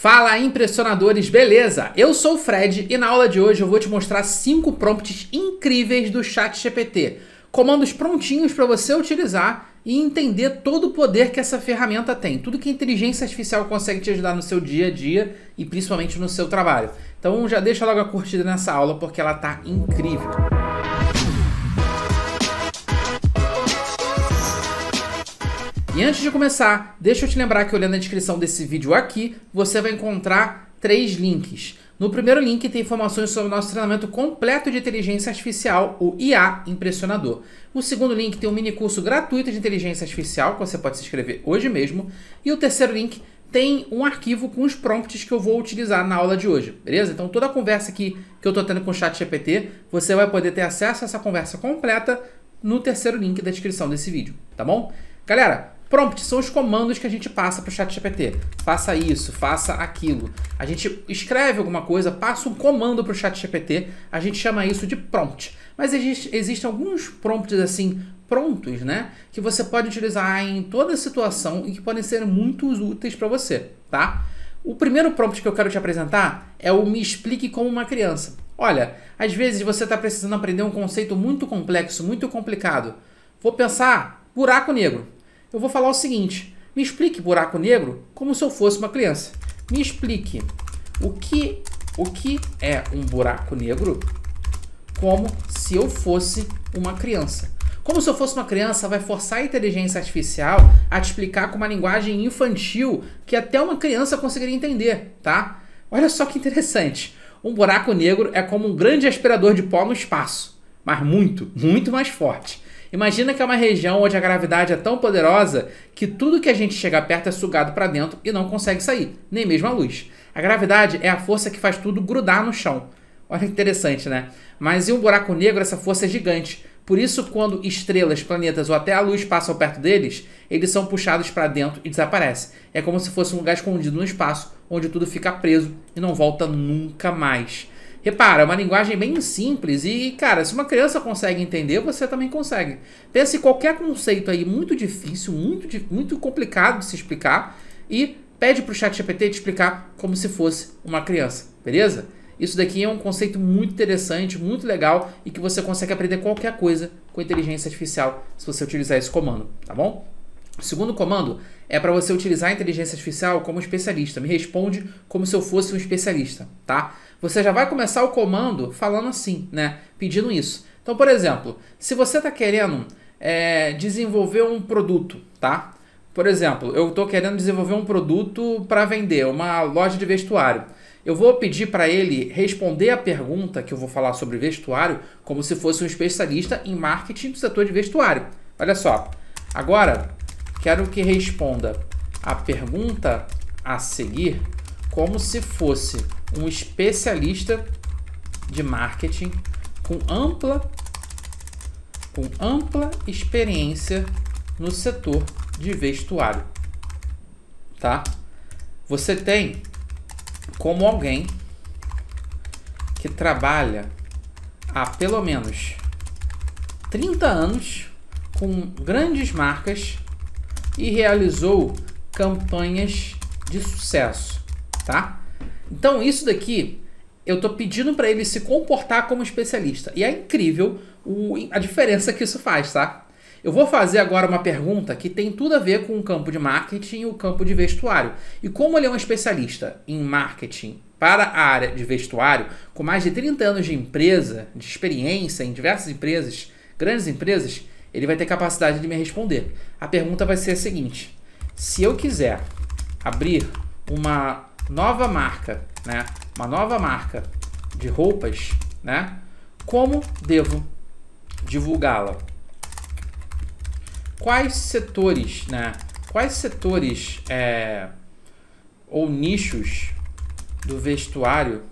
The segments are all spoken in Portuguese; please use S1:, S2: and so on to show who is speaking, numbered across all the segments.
S1: Fala impressionadores, beleza? Eu sou o Fred e na aula de hoje eu vou te mostrar 5 prompts incríveis do Chat GPT, comandos prontinhos para você utilizar e entender todo o poder que essa ferramenta tem, tudo que a inteligência artificial consegue te ajudar no seu dia a dia e principalmente no seu trabalho. Então já deixa logo a curtida nessa aula porque ela tá incrível. E antes de começar, deixa eu te lembrar que olhando a descrição desse vídeo aqui, você vai encontrar três links. No primeiro link tem informações sobre o nosso treinamento completo de inteligência artificial, o IA Impressionador. O segundo link tem um mini curso gratuito de inteligência artificial, que você pode se inscrever hoje mesmo. E o terceiro link tem um arquivo com os prompts que eu vou utilizar na aula de hoje, beleza? Então toda a conversa aqui que eu estou tendo com o chat GPT, você vai poder ter acesso a essa conversa completa no terceiro link da descrição desse vídeo, tá bom? Galera, Prompt são os comandos que a gente passa para o chat GPT. Faça isso, faça aquilo. A gente escreve alguma coisa, passa um comando para o chat GPT, a gente chama isso de prompt. Mas existe, existem alguns prompts assim prontos, né, que você pode utilizar em toda situação e que podem ser muito úteis para você, tá? O primeiro prompt que eu quero te apresentar é o me explique como uma criança. Olha, às vezes você está precisando aprender um conceito muito complexo, muito complicado. Vou pensar buraco negro eu vou falar o seguinte: me explique buraco negro como se eu fosse uma criança. Me explique o que, o que é um buraco negro como se eu fosse uma criança. Como se eu fosse uma criança, vai forçar a inteligência artificial a te explicar com uma linguagem infantil que até uma criança conseguiria entender, tá? Olha só que interessante. Um buraco negro é como um grande aspirador de pó no espaço, mas muito, muito mais forte. Imagina que é uma região onde a gravidade é tão poderosa que tudo que a gente chega perto é sugado para dentro e não consegue sair, nem mesmo a luz. A gravidade é a força que faz tudo grudar no chão. Olha que interessante, né? Mas em um buraco negro essa força é gigante. Por isso, quando estrelas, planetas ou até a luz passam perto deles, eles são puxados para dentro e desaparecem. É como se fosse um lugar escondido no espaço, onde tudo fica preso e não volta nunca mais. Repara, é uma linguagem bem simples e, cara, se uma criança consegue entender, você também consegue. Pense qualquer conceito aí muito difícil, muito, muito complicado de se explicar e pede para o chat GPT te explicar como se fosse uma criança, beleza? Isso daqui é um conceito muito interessante, muito legal e que você consegue aprender qualquer coisa com inteligência artificial se você utilizar esse comando, tá bom? O segundo comando é para você utilizar a inteligência artificial como especialista. Me responde como se eu fosse um especialista, tá? Você já vai começar o comando falando assim, né? Pedindo isso. Então, por exemplo, se você está querendo é, desenvolver um produto, tá? Por exemplo, eu estou querendo desenvolver um produto para vender, uma loja de vestuário. Eu vou pedir para ele responder a pergunta que eu vou falar sobre vestuário como se fosse um especialista em marketing do setor de vestuário. Olha só. Agora, quero que responda a pergunta a seguir como se fosse um especialista de marketing com ampla com ampla experiência no setor de vestuário, tá? Você tem como alguém que trabalha há pelo menos 30 anos com grandes marcas e realizou campanhas de sucesso tá? Então isso daqui eu estou pedindo para ele se comportar como especialista. E é incrível o, a diferença que isso faz, tá? Eu vou fazer agora uma pergunta que tem tudo a ver com o campo de marketing e o campo de vestuário. E como ele é um especialista em marketing para a área de vestuário, com mais de 30 anos de empresa, de experiência em diversas empresas, grandes empresas, ele vai ter capacidade de me responder. A pergunta vai ser a seguinte: se eu quiser abrir uma nova marca, né? Uma nova marca de roupas, né? Como devo divulgá-la? Quais setores, né? Quais setores é, ou nichos do vestuário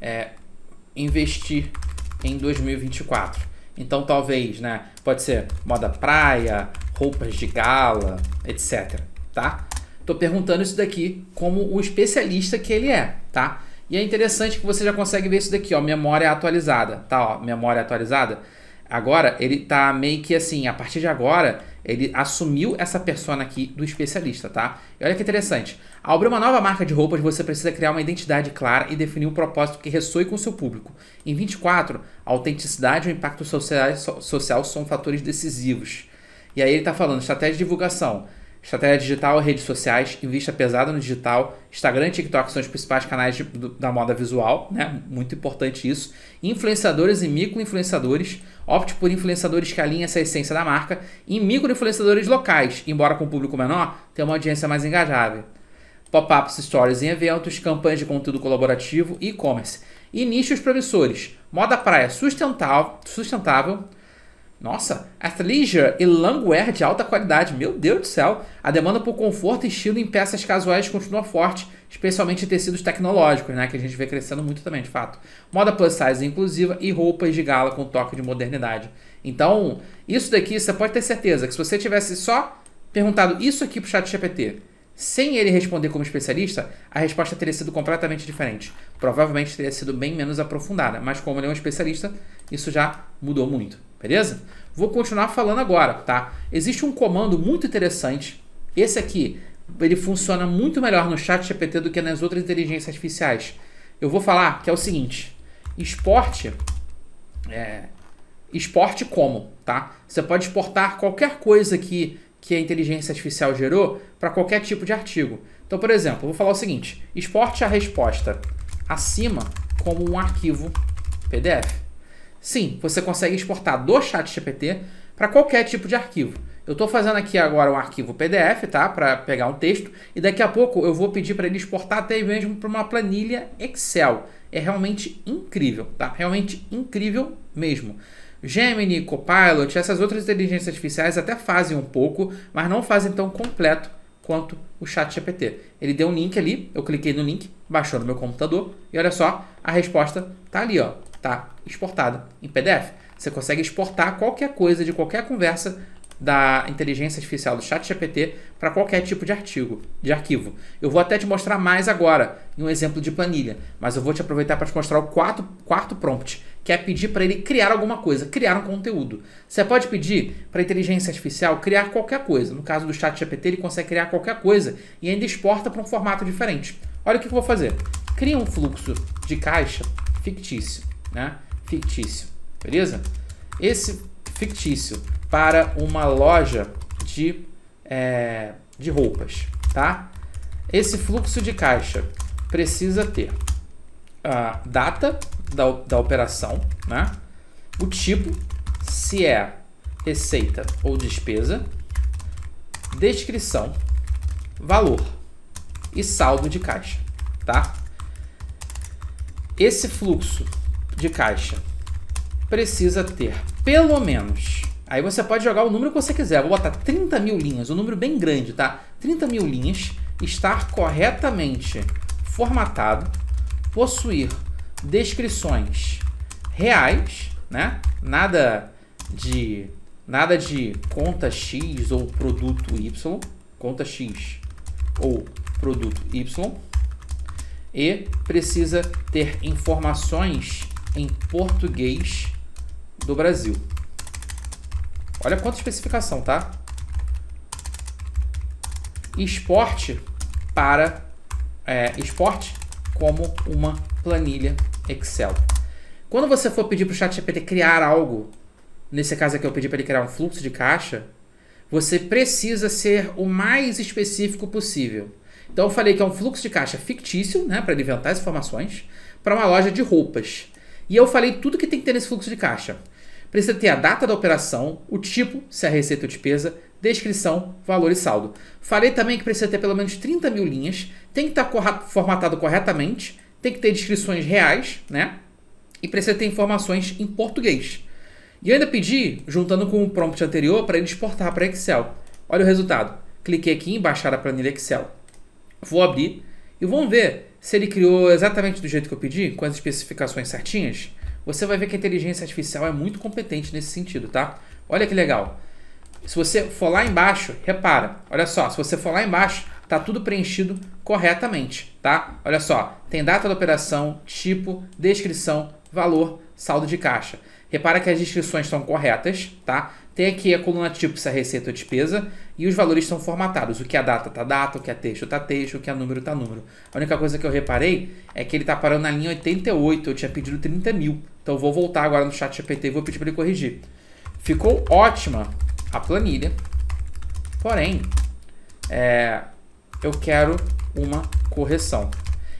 S1: é, investir em 2024? Então, talvez, né? Pode ser moda praia, roupas de gala, etc. Tá? Tô perguntando isso daqui como o especialista que ele é, tá? E é interessante que você já consegue ver isso daqui, ó, memória atualizada, tá? Ó, memória atualizada. Agora ele tá meio que assim, a partir de agora ele assumiu essa persona aqui do especialista, tá? E olha que interessante. Ao abrir uma nova marca de roupas, você precisa criar uma identidade clara e definir um propósito que ressoe com seu público. Em 24, a autenticidade e o impacto social, social são fatores decisivos. E aí ele tá falando estratégia de divulgação. Estratégia digital, redes sociais, invista pesado no digital. Instagram e TikTok são os principais canais de, do, da moda visual, né? Muito importante isso. Influenciadores e micro-influenciadores. Opte por influenciadores que alinhem essa essência da marca. E micro-influenciadores locais, embora com público menor, tem uma audiência mais engajável. Pop-ups, stories em eventos, campanhas de conteúdo colaborativo e e-commerce. E nichos promissores. Moda praia sustentável, sustentável nossa, athleisure e longwear de alta qualidade, meu Deus do céu. A demanda por conforto e estilo em peças casuais continua forte, especialmente em tecidos tecnológicos, né, que a gente vê crescendo muito também, de fato. Moda plus size inclusiva e roupas de gala com toque de modernidade. Então, isso daqui você pode ter certeza que se você tivesse só perguntado isso aqui pro chat GPT, sem ele responder como especialista, a resposta teria sido completamente diferente. Provavelmente teria sido bem menos aprofundada, mas como ele é um especialista, isso já mudou muito beleza? Vou continuar falando agora, tá? Existe um comando muito interessante. Esse aqui, ele funciona muito melhor no chat GPT do que nas outras inteligências artificiais. Eu vou falar que é o seguinte. exporte, É, como, tá? Você pode exportar qualquer coisa que, que a inteligência artificial gerou para qualquer tipo de artigo. Então, por exemplo, eu vou falar o seguinte. Exporte a resposta acima como um arquivo PDF. Sim, você consegue exportar do chat GPT para qualquer tipo de arquivo. Eu estou fazendo aqui agora um arquivo PDF, tá? Para pegar um texto e daqui a pouco eu vou pedir para ele exportar até mesmo para uma planilha Excel. É realmente incrível, tá? Realmente incrível mesmo. Gemini, Copilot, essas outras inteligências artificiais até fazem um pouco, mas não fazem tão completo quanto o Chat GPT. Ele deu um link ali, eu cliquei no link, baixou no meu computador e olha só, a resposta tá ali, ó está exportada em PDF. Você consegue exportar qualquer coisa de qualquer conversa da inteligência artificial do chat GPT para qualquer tipo de artigo, de arquivo. Eu vou até te mostrar mais agora, em um exemplo de planilha, mas eu vou te aproveitar para te mostrar o quarto, quarto prompt, que é pedir para ele criar alguma coisa, criar um conteúdo. Você pode pedir para a inteligência artificial criar qualquer coisa. No caso do chat GPT, ele consegue criar qualquer coisa e ainda exporta para um formato diferente. Olha o que eu vou fazer. Cria um fluxo de caixa fictício né? Fictício, beleza? Esse fictício para uma loja de, é, de roupas, tá? Esse fluxo de caixa precisa ter a data da, da operação, né? O tipo, se é receita ou despesa, descrição, valor e saldo de caixa, tá? Esse fluxo de caixa. Precisa ter pelo menos. Aí você pode jogar o número que você quiser. Vou botar 30 mil linhas, um número bem grande, tá? 30 mil linhas, estar corretamente formatado, possuir descrições reais, né? Nada de nada de conta X ou produto Y, conta X ou produto Y, e precisa ter informações em português do Brasil. Olha quanta especificação, tá? Esporte para é, esporte como uma planilha Excel. Quando você for pedir para o ChatGPT criar algo, nesse caso aqui eu pedi para ele criar um fluxo de caixa, você precisa ser o mais específico possível. Então eu falei que é um fluxo de caixa fictício, né, para ele inventar as informações, para uma loja de roupas. E eu falei tudo que tem que ter nesse fluxo de caixa. Precisa ter a data da operação, o tipo, se é receita ou despesa, descrição, valor e saldo. Falei também que precisa ter pelo menos 30 mil linhas, tem que estar tá formatado corretamente, tem que ter descrições reais, né? E precisa ter informações em português. E ainda pedi, juntando com o prompt anterior, para ele exportar para Excel. Olha o resultado. Cliquei aqui em baixar a planilha Excel. Vou abrir e vamos ver se ele criou exatamente do jeito que eu pedi, com as especificações certinhas. Você vai ver que a inteligência artificial é muito competente nesse sentido, tá? Olha que legal. Se você for lá embaixo, repara, olha só, se você for lá embaixo, tá tudo preenchido corretamente, tá? Olha só, tem data da operação, tipo, descrição, valor, saldo de caixa. Repara que as descrições estão corretas, tá? Tem aqui a coluna tipo se é receita ou despesa e os valores estão formatados. O que é data tá data, o que é texto tá texto, o que é número tá número. A única coisa que eu reparei é que ele tá parando na linha 88, eu tinha pedido 30 mil. Então eu vou voltar agora no chat GPT e vou pedir para ele corrigir. Ficou ótima a planilha, porém, é, eu quero uma correção.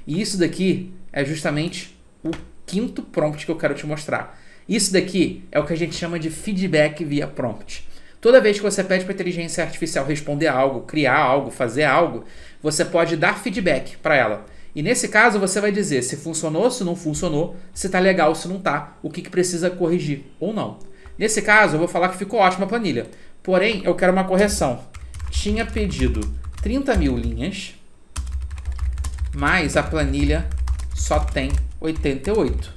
S1: E isso daqui é justamente o quinto prompt que eu quero te mostrar. Isso daqui é o que a gente chama de feedback via prompt. Toda vez que você pede para a inteligência artificial responder algo, criar algo, fazer algo, você pode dar feedback para ela. E nesse caso você vai dizer se funcionou, se não funcionou, se está legal, se não está, o que, que precisa corrigir ou não. Nesse caso eu vou falar que ficou ótima a planilha, porém eu quero uma correção. Tinha pedido 30 mil linhas, mas a planilha só tem 88,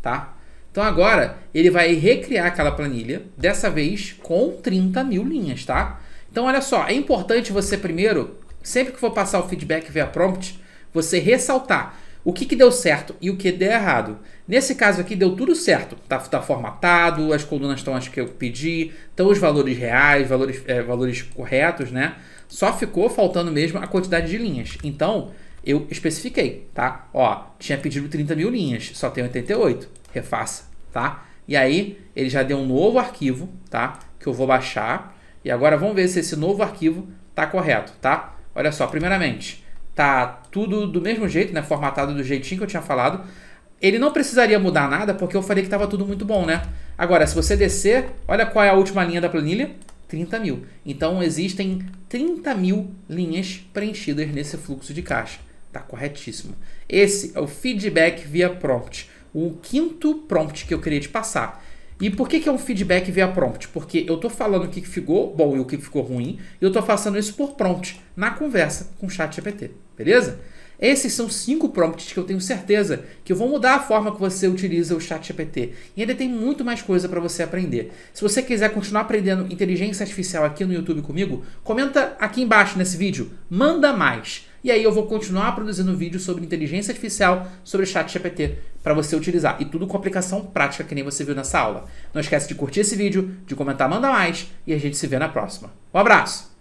S1: tá? Então agora ele vai recriar aquela planilha, dessa vez com 30 mil linhas, tá? Então olha só, é importante você primeiro, sempre que for passar o feedback via prompt, você ressaltar o que, que deu certo e o que deu errado. Nesse caso aqui deu tudo certo, tá, tá formatado, as colunas estão as que eu pedi, estão os valores reais, valores, é, valores corretos, né? Só ficou faltando mesmo a quantidade de linhas. Então eu especifiquei, tá? Ó, tinha pedido 30 mil linhas, só tem 88 refaça, tá? E aí ele já deu um novo arquivo, tá? Que eu vou baixar. E agora vamos ver se esse novo arquivo tá correto, tá? Olha só, primeiramente, tá tudo do mesmo jeito, né? Formatado do jeitinho que eu tinha falado. Ele não precisaria mudar nada porque eu falei que estava tudo muito bom, né? Agora, se você descer, olha qual é a última linha da planilha. 30 mil. Então existem 30 mil linhas preenchidas nesse fluxo de caixa. Tá corretíssimo. Esse é o feedback via prompt o quinto prompt que eu queria te passar. E por que, que é um feedback via prompt? Porque eu estou falando o que ficou bom e o que ficou ruim, e eu estou passando isso por prompt na conversa com o chat GPT, beleza? Esses são cinco prompts que eu tenho certeza que eu vou mudar a forma que você utiliza o chat GPT. E ainda tem muito mais coisa para você aprender. Se você quiser continuar aprendendo inteligência artificial aqui no YouTube comigo, comenta aqui embaixo nesse vídeo. Manda mais! E aí eu vou continuar produzindo vídeos sobre inteligência artificial, sobre chat GPT, para você utilizar. E tudo com aplicação prática, que nem você viu nessa aula. Não esquece de curtir esse vídeo, de comentar, manda mais, e a gente se vê na próxima. Um abraço!